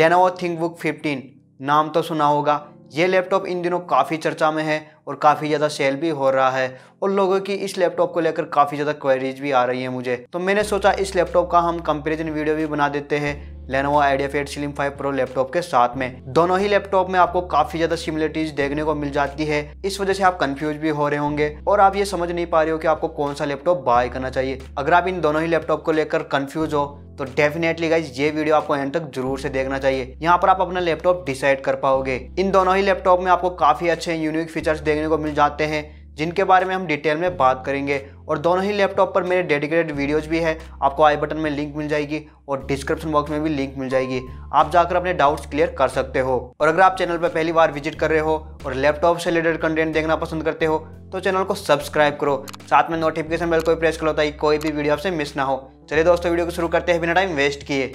think book fifteen नाम तो सुना होगा ये लैपटॉप इन दिनों काफ़ी चर्चा में है और काफ़ी ज़्यादा सेल भी हो रहा है और लोगों की इस लैपटॉप को लेकर काफ़ी ज़्यादा क्वेरीज भी आ रही है मुझे तो मैंने सोचा इस लैपटॉप का हम कंपेरिजन वीडियो भी बना देते हैं Lenovo IdeaPad slim 5 pro laptop के साथ में दोनों ही लैपटॉप में आपको काफी ज्यादा सिमिलरिटीज देखने को मिल जाती है इस वजह से आप कंफ्यूज भी हो रहे होंगे और आप ये समझ नहीं पा रहे हो कि आपको कौन सा लैपटॉप बाय करना चाहिए अगर आप इन दोनों ही लैपटॉप को लेकर कंफ्यूज हो तो डेफिनेटली गाइज ये वीडियो आपको एंड तक जरूर से देखना चाहिए यहाँ पर आप अपना लैपटॉप डिसाइड कर पाओगे इन दोनों ही लैपटॉप में आपको काफी अच्छे यूनिक फीचर्स देखने को मिल जाते हैं जिनके बारे में हम डिटेल में बात करेंगे और दोनों ही लैपटॉप पर मेरे डेडिकेटेड वीडियोज भी है आपको आई बटन में लिंक मिल जाएगी और डिस्क्रिप्शन बॉक्स में भी लिंक मिल जाएगी आप जाकर अपने डाउट्स क्लियर कर सकते हो और अगर आप चैनल पर पहली बार विजिट कर रहे हो और लैपटॉप से रिलेटेड कंटेंट देखना पसंद करते हो तो चैनल को सब्सक्राइब करो साथ में नोटिफिकेशन बेल को प्रेस करो ताकि कोई भी वीडियो आपसे मिस ना हो चलिए दोस्तों वीडियो को शुरू करते हैं बिना टाइम वेस्ट किए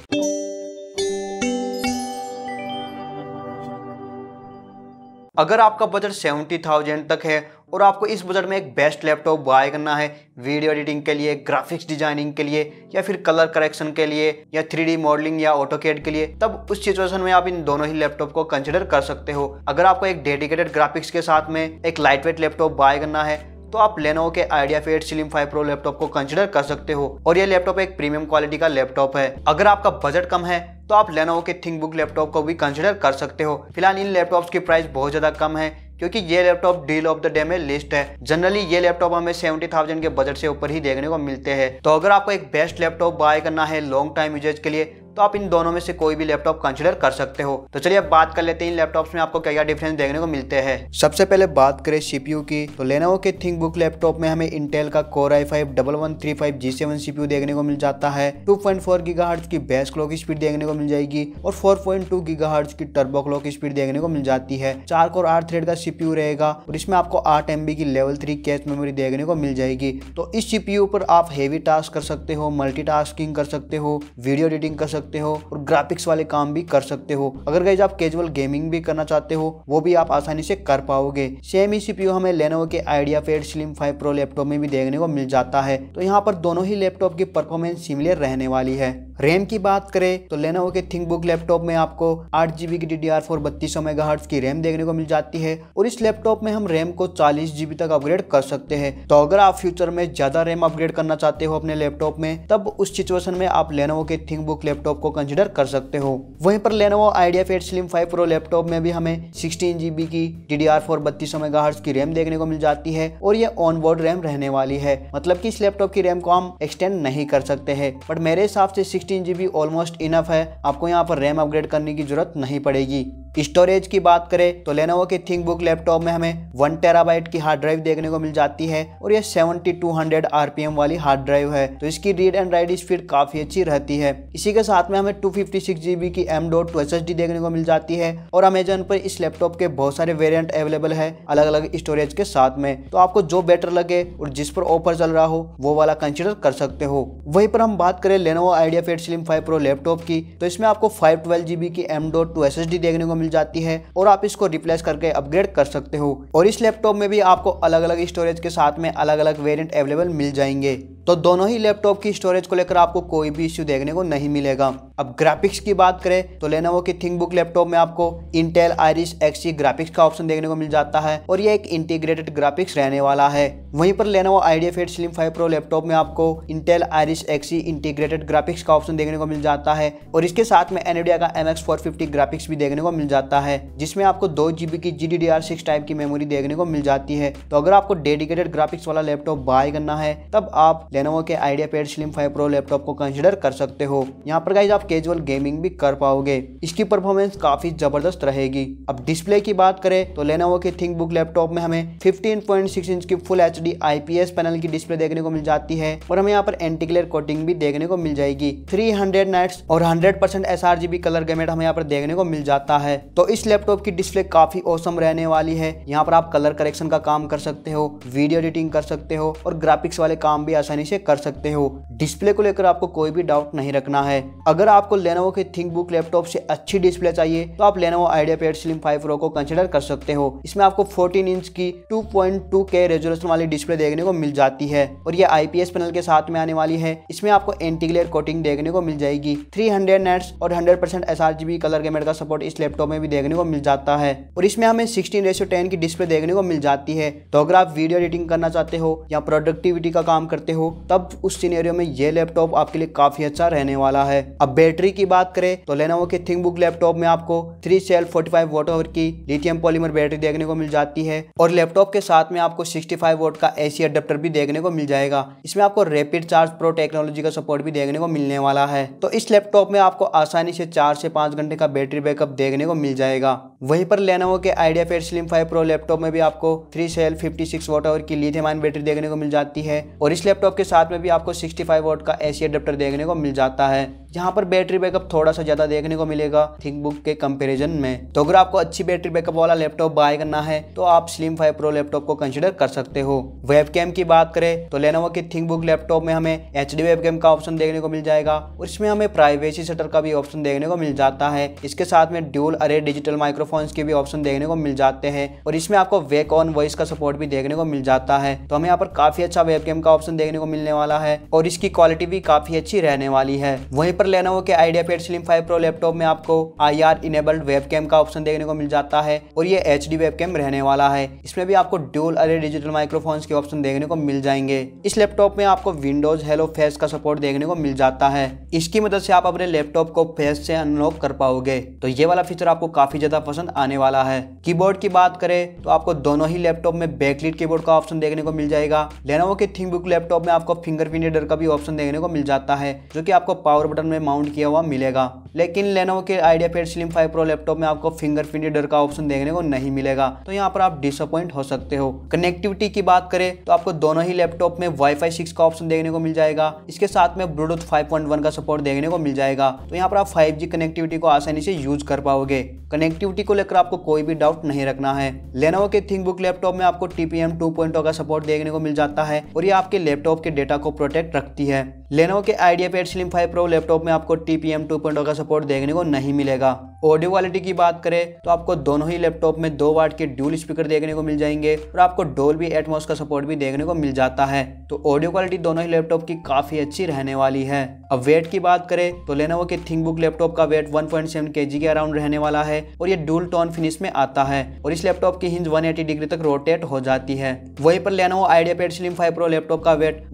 अगर आपका बजट सेवेंटी थाउजेंड तक है और आपको इस बजट में एक बेस्ट लैपटॉप बाय करना है वीडियो एडिटिंग के लिए ग्राफिक्स डिजाइनिंग के लिए या फिर कलर करेक्शन के लिए या थ्री मॉडलिंग या ऑटोकेड के लिए तब उस सिचुएशन में आप इन दोनों ही लैपटॉप को कंसिडर कर सकते हो अगर आपको एक डेडिकेटेड ग्राफिक्स के साथ में एक वेट लैपटॉप बाय करना है तो आप लेनोवो के IdeaPad slim five pro laptop को कंसिडर कर सकते हो और यह लैपटॉप एक प्रीमियम क्वालिटी का लैपटॉप है अगर आपका बजट कम है तो आप लेनोवो के थिंक बुक लैपटॉप को भी कंसिडर कर सकते हो फिलहाल इन लैपटॉप्स की प्राइस बहुत ज्यादा कम है क्योंकि ये laptop deal of the day में लिस्ट है जनरली ये लैपटॉप हमें सेवेंटी थाउजेंड के बजट से ऊपर ही देखने को मिलते हैं तो अगर आपको एक बेस्ट लैपटॉप बाय करना है लॉन्ग टाइम यूजेज के लिए तो आप इन दोनों में से कोई भी लैपटॉप कंसिडर कर सकते हो तो चलिए अब बात कर लेते हैं इन लैपटॉप्स में आपको क्या क्या डिफरेंस देखने को मिलते हैं सबसे पहले बात करें सीपीयू की तो लेना के थिंक बुक लैपटॉप में हमें इंटेल का core i five double one three five G seven CPU देखने को मिल जाता है टू पॉइंट फोर गीगा की बेस्ट क्लॉक स्पीड देखने को मिल जाएगी और फोर पॉइंट टू गीगा की टर्बो क्लॉक स्पीड देखने को मिल जाती है चार कोर आठ थ्रेड का सीपीयू रहेगा और इसमें आपको आठ एम की लेवल थ्री कैश मेमोरी देखने को मिल जाएगी तो इस सीपीयू पर आप हेवी टास्क कर सकते हो मल्टी कर सकते हो वीडियो एडिटिंग कर सकते सकते हो और ग्राफिक्स वाले काम भी कर सकते हो अगर गाइज आप कैजुअल गेमिंग भी करना चाहते हो वो भी आप आसानी से कर पाओगे सेम ही सीपीयू हमें लेनोवो के IdeaPad slim five pro laptop में भी देखने को मिल जाता है तो यहाँ पर दोनों ही लैपटॉप की परफॉर्मेंस सिमिलर रहने वाली है रैम की बात करें तो हो के थिंकबुक लैपटॉप में आपको आठ जीबी की डी डी आर फोर बत्तीस सौ मेगा की रैम देखने को मिल जाती है और इस लैपटॉप में हम रैम को चालीस जीबी तक अपग्रेड कर सकते हैं तो अगर आप फ्यूचर में ज्यादा रैम अपग्रेड करना चाहते हो अपने लैपटॉप में तब उस सिचुएशन में आप लेनोवो के थिंकबुक लैपटॉप को कंसिडर कर सकते हो वहीं पर Lenovo IdeaPad slim five pro laptop में भी हमें सिक्सटीन जीबी की डी डी आर फोर बत्तीस सौ मेगा की रैम देखने को मिल जाती है और ये ऑन बोर्ड रैम रहने वाली है मतलब की इस लैपटॉप की रैम को हम एक्सटेंड नहीं कर सकते हैं बट मेरे हिसाब से सिक्सटीन जी ऑलमोस्ट इनफ है आपको यहाँ पर रैम अपग्रेड करने की जरूरत नहीं पड़ेगी स्टोरेज की बात करें तो लेनोवो के थिंक बुक लैपटॉप में हमें वन टेराबाइट की हार्ड ड्राइव देखने को मिल जाती है और ये पी आरपीएम वाली हार्ड ड्राइव है तो इसकी रीड एंड राइट स्पीड काफी अच्छी रहती है इसी के साथ में हमें टू फिफ्टी सिक्स जीबी की एम डॉट टू देखने को मिल जाती है और अमेजोन पर इस लैपटॉप के बहुत सारे वेरियंट अवेलेबल है अलग अलग स्टोरेज के साथ में तो आपको जो बेटर लगे और जिस पर ऑफर चल रहा हो वो वाला कंसिडर कर सकते हो वहीं पर हम बात करें Lenovo IdeaPad slim five pro laptop की तो इसमें आपको फाइव ट्वेल्व जीबी की एम डॉट टू देखने को मिल मिल जाती है और आप इसको रिप्लेस करके अपग्रेड कर सकते हो और इस लैपटॉप में भी आपको अलग अलग स्टोरेज के साथ में अलग अलग वेरियंट अवेलेबल मिल जाएंगे तो दोनों ही लैपटॉप की स्टोरेज को लेकर आपको कोई भी इश्यू देखने को नहीं मिलेगा अब ग्राफिक्स की बात करें तो लेनोवो की थिंकबुक लैपटॉप में आपको इंटेल आयरिस एक्सी ग्राफिक्स का ऑप्शन देखने को मिल जाता है और ये एक इंटीग्रेटेड ग्राफिक्स रहने वाला है वहीं पर Lenovo IdeaPad slim five pro laptop में आपको Intel Iris Xe integrated graphics का ऑप्शन देखने को मिल जाता है और इसके साथ में एनडिया का M X four fifty graphics भी देखने को मिल जाता है जिसमें आपको दो जीबी की G D D R six type की मेमोरी देखने को मिल जाती है तो अगर आपको डेडिकेटेड ग्राफिक्स वाला लैपटॉप बाय करना है तब आप लेनोवो के IdeaPad slim five pro laptop को कंसिडर कर सकते हो यहाँ पर गाइज आप कैजुअल गेमिंग भी कर पाओगे इसकी परफॉर्मेंस काफी जबरदस्त रहेगी अब डिस्प्ले की बात करें तो लेनोवो के थिंक बुक लैपटॉप में हमें फिफ्टीन इंच की फुल एच डी पैनल की डिस्प्ले देखने को मिल जाती है और हमें यहाँ पर एंटीक्लेयर कोटिंग भी देखने को मिल जाएगी थ्री हंड्रेड नाइट्स और hundred percent S R colour gamut हमें यहाँ पर देखने को मिल जाता है तो इस लैपटॉप की डिस्प्ले काफी औसम रहने वाली है यहाँ पर आप कलर करेक्शन का काम कर सकते हो वीडियो एडिटिंग कर सकते हो और ग्राफिक्स वाले काम भी आसानी आसानी से कर सकते हो डिस्प्ले को लेकर आपको कोई भी डाउट नहीं रखना है अगर आपको लेनोवो के थिंक बुक लैपटॉप से अच्छी डिस्प्ले चाहिए तो आप Lenovo IdeaPad slim five pro को कंसिडर कर सकते हो इसमें आपको फोर्टीन इंच की two point two K resolution वाली डिस्प्ले देखने को मिल जाती है और ये आईपीएस पैनल के साथ में आने वाली है इसमें आपको एंटीग्लेयर कोटिंग देखने को मिल जाएगी थ्री हंड्रेड नेट्स और hundred percent S colour gamut का सपोर्ट इस लैपटॉप में भी देखने को मिल जाता है और इसमें हमें सिक्सटीन रेसो टेन की डिस्प्ले देखने को मिल जाती है तो अगर आप वीडियो एडिटिंग करना चाहते हो या प्रोडक्टिविटी का काम करते हो तब उस सीनेरियो में ये लैपटॉप आपके लिए काफी अच्छा रहने वाला है अब बैटरी की बात करें तो लेना के थिंक बुक लैपटॉप में आपको three cell forty five watt hour की लिथियम पॉलीमर बैटरी देखने को मिल जाती है और लैपटॉप के साथ में आपको सिक्सटी फाइव वोट का एसी अडेप्टर भी देखने को मिल जाएगा इसमें आपको रेपिड चार्ज प्रो टेक्नोलॉजी का सपोर्ट भी देखने को मिलने वाला है तो इस लैपटॉप में आपको आसानी से चार से पांच घंटे का बैटरी बैकअप देखने को मिल जाएगा वहीं पर लेना के IdeaPad slim five pro laptop में भी आपको three cell fifty six watt hour की लिथियम आयन बैटरी देखने को मिल जाती है और इस लैपटॉप के साथ में भी आपको सिक्सटी फाइव वोट का ए सी देखने को मिल जाता है जहाँ पर बैटरी बैकअप थोड़ा सा ज़्यादा देखने को मिलेगा थिंक बुक के कंपेरिजन में तो अगर आपको अच्छी बैटरी बैकअप वाला लैपटॉप बाय करना है तो आप स्लिम फाइव प्रो लैपटॉप को कंसिडर कर सकते हो वेब कैम की बात करें तो लेनोवो के थिंक बुक लैपटॉप में हमें एच डी वेब कैम का ऑप्शन देखने को मिल जाएगा और इसमें हमें प्राइवेसी सेटर का भी ऑप्शन देखने को मिल जाता है इसके साथ में ड्यूल अरे डिजिटल माइक्रोफोन्स के भी ऑप्शन देखने को मिल जाते हैं और इसमें आपको वेक ऑन वॉइस का सपोर्ट भी देखने को मिल जाता है तो हमें यहाँ पर काफी अच्छा वेब कैम का ऑप्शन देखने को मिलने वाला है और इसकी क्वालिटी भी काफी अच्छी रहने वाली है वही पर लेना हो कि IdeaPad slim five pro laptop में आपको आई आर इनेबल्ड वेबकैम का ऑप्शन देखने को मिल जाता है और ये एच डी वेबकैम रहने वाला है इसमें भी आपको ड्यूल अरे डिजिटल माइक्रोफोन्स के ऑप्शन देखने को मिल जाएंगे इस लैपटॉप में आपको विंडोज हेलो फेस का सपोर्ट देखने को मिल जाता है इसकी मदद से आप अपने लैपटॉप को फेस से अनलॉक कर पाओगे तो ये वाला फीचर आपको काफी ज्यादा पसंद आने वाला है कीबोर्ड की बात करें तो आपको दोनों ही लैपटॉप में बैकलीट कीबोर्ड का ऑप्शन देखने को मिल जाएगा लेना हो कि थिंग लैपटॉप में आपको फिंगरप्रिंट हेडर का भी ऑप्शन देखने को मिल जाता है जो कि आपको पावर बटन में माउंट किया हुआ मिलेगा लेकिन लेनोवो के IdeaPad slim five pro laptop में आपको फिंगरप्रिंट रीडर का ऑप्शन देखने को नहीं मिलेगा तो यहाँ पर आप डिसअपॉइंट हो सकते हो कनेक्टिविटी की बात करें तो आपको दोनों ही लैपटॉप में वाईफाई सिक्स का ऑप्शन देखने को मिल जाएगा इसके साथ में ब्लूटूथ फाइव का सपोर्ट देखने को मिल जाएगा तो यहाँ पर आप फाइव कनेक्टिविटी को आसानी से यूज कर पाओगे कनेक्टिविटी को लेकर आपको कोई भी डाउट नहीं रखना है लेनोवो के बुक लैपटॉप में आपको टीपीएम टू oh का सपोर्ट देखने को मिल जाता है और ये आपके लैपटॉप के डेटा को प्रोटेक्ट रखती है लेनोवो के IdeaPad slim five pro laptop में आपको टीपीएम टू oh का सपोर्ट देखने को नहीं मिलेगा ऑडियो क्वालिटी की बात करें तो आपको दोनों ही लैपटॉप में दो वाट के ड्यूल स्पीकर देखने को मिल जाएंगे और आपको डोल भी एटमोस का सपोर्ट भी देखने को मिल जाता है तो ऑडियो क्वालिटी दोनों ही लैपटॉप की काफी अच्छी रहने वाली है अब वेट की बात करें तो लेना के बुक लैपटॉप का वेट 1.7 केजी के अराउंड रहने वाला है और ये डूल टोन फिनिश में आता है और इस लैपटॉप की हिंज एटी डिग्री तक रोटेट हो जाती है वहीं पर Lenovo IdeaPad slim five pro laptop का वेट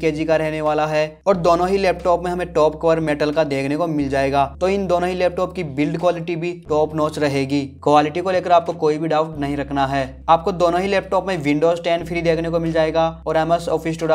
के जी का रहने वाला है और दोनों ही लैपटॉप में हमें टॉप कवर मेटल का देखने को मिल जाएगा तो इन दोनों ही लैपटॉप की बिल्ड क्वालिटी भी टॉप नोच रहेगी क्वालिटी को लेकर आपको कोई भी डाउट नहीं रखना है आपको दोनों ही लैपटॉप में विंडोज टेन फ्री देखने को मिल जाएगा और M S office too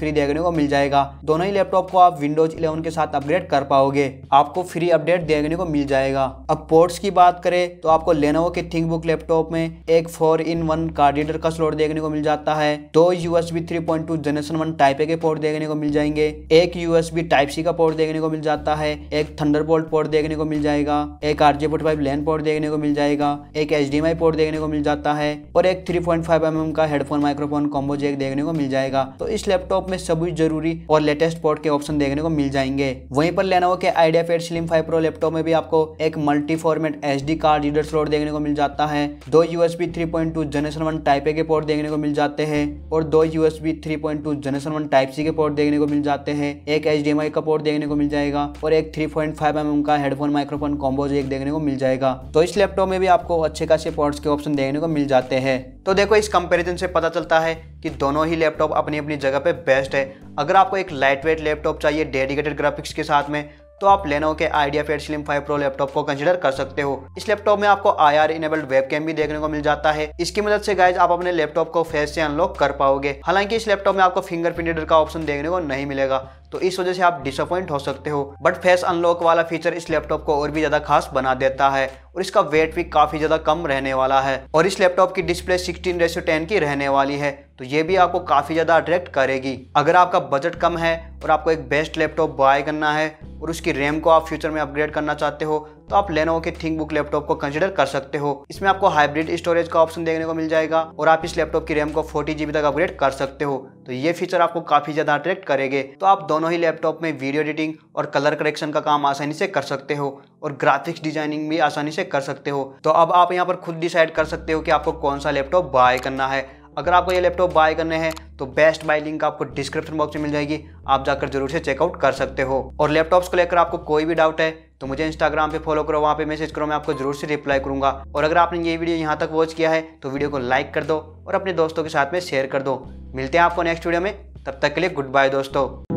free देखने को मिल जाएगा दोनों ही लैपटॉप को आप विंडोज इलेवन के साथ अपग्रेड कर पाओगे आपको फ्री अपडेट देखने को मिल जाएगा अब पोर्ट्स की बात करें तो आपको लेनोवो के थिंक बुक लैपटॉप में एक four in one card reader का स्लॉट देखने को मिल जाता है दो USB two generation one type A के पोर्ट देखने को मिल जाएंगे एक यूएसबी टाइप सी का पोर्ट देखने को मिल जाता है एक थंडरबोल्ट पोर्ट देखने को मिल जाएगा जाएगा एक आर जे लैन पोर्ट देखने को मिल जाएगा एक एच पोर्ट देखने को मिल जाता है और एक थ्री पॉइंट mm का हेडफोन माइक्रोफोन कॉम्बो जैक देखने को मिल जाएगा तो इस लैपटॉप में सभी जरूरी और लेटेस्ट पोर्ट के ऑप्शन देखने को मिल जाएंगे वहीं पर लेना के IdeaPad slim five pro laptop में भी आपको एक multi format H D card reader slot देखने को मिल जाता है दो USB three point two generation one type A के पोर्ट देखने को मिल जाते हैं और दो USB three point two generation one type C के पोर्ट देखने को मिल जाते हैं एक एच का पोर्ट देखने को मिल जाएगा और एक थ्री पॉइंट फाइव mm का हेडफोन माइक्रोफोन कॉम्बो एक देखने को मिल जाएगा तो इस लैपटॉप में भी आपको अच्छे खासे पॉइंट्स के ऑप्शन देखने को मिल जाते हैं तो देखो इस कंपैरिजन से पता चलता है कि दोनों ही लैपटॉप अपनी अपनी जगह पे बेस्ट है अगर आपको एक लाइट वेट लैपटॉप चाहिए डेडिकेटेड ग्राफिक्स के साथ में तो आप लेनो के IdeaPad slim 5 pro laptop को कंसिडर कर सकते हो इस लैपटॉप में आपको I R enabled webcam भी देखने को मिल जाता है इसकी मदद से गाइज आप अपने लैपटॉप को फेस से अनलॉक कर पाओगे हालांकि इस लैपटॉप में आपको फिंगर रीडर का ऑप्शन देखने को नहीं मिलेगा तो इस वजह से आप डिसअपॉइंट हो सकते हो बट फेस अनलॉक वाला फीचर इस लैपटॉप को और भी ज़्यादा खास बना देता है और इसका वेट भी काफ़ी ज़्यादा कम रहने वाला है और इस लैपटॉप की डिस्प्ले सिक्सटीन रेसो टेन की रहने वाली है तो ये भी आपको काफ़ी ज़्यादा अट्रैक्ट करेगी अगर आपका बजट कम है और आपको एक बेस्ट लैपटॉप बाय करना है और उसकी रैम को आप फ्यूचर में अपग्रेड करना चाहते हो तो आप लेनोवो के थिंक बुक लैपटॉप को कंसिडर कर सकते हो इसमें आपको हाइब्रिड स्टोरेज का ऑप्शन देखने को मिल जाएगा और आप इस लैपटॉप की रैम को फोर्टी तक अपग्रेड कर सकते हो तो ये फीचर आपको काफ़ी ज़्यादा अट्रैक्ट करेंगे तो आप दोनों ही लैपटॉप में वीडियो एडिटिंग और कलर करेक्शन का काम आसानी से कर सकते हो और ग्राफिक्स डिजाइनिंग भी आसानी से कर सकते हो तो अब आप यहाँ पर खुद डिसाइड कर सकते हो कि आपको कौन सा लैपटॉप बाय करना है अगर आपको ये लैपटॉप बाय करने हैं तो बेस्ट बाय लिंक आपको डिस्क्रिप्शन बॉक्स में मिल जाएगी आप जाकर जरूर से चेकआउट कर सकते हो और लैपटॉप्स को लेकर आपको कोई भी डाउट है तो मुझे इंस्टाग्राम पे फॉलो करो वहाँ पे मैसेज करो मैं आपको जरूर से रिप्लाई करूंगा और अगर आपने ये वीडियो यहाँ तक वॉच किया है तो वीडियो को लाइक कर दो और अपने दोस्तों के साथ में शेयर कर दो मिलते हैं आपको नेक्स्ट वीडियो में तब तक के लिए गुड बाय दोस्तों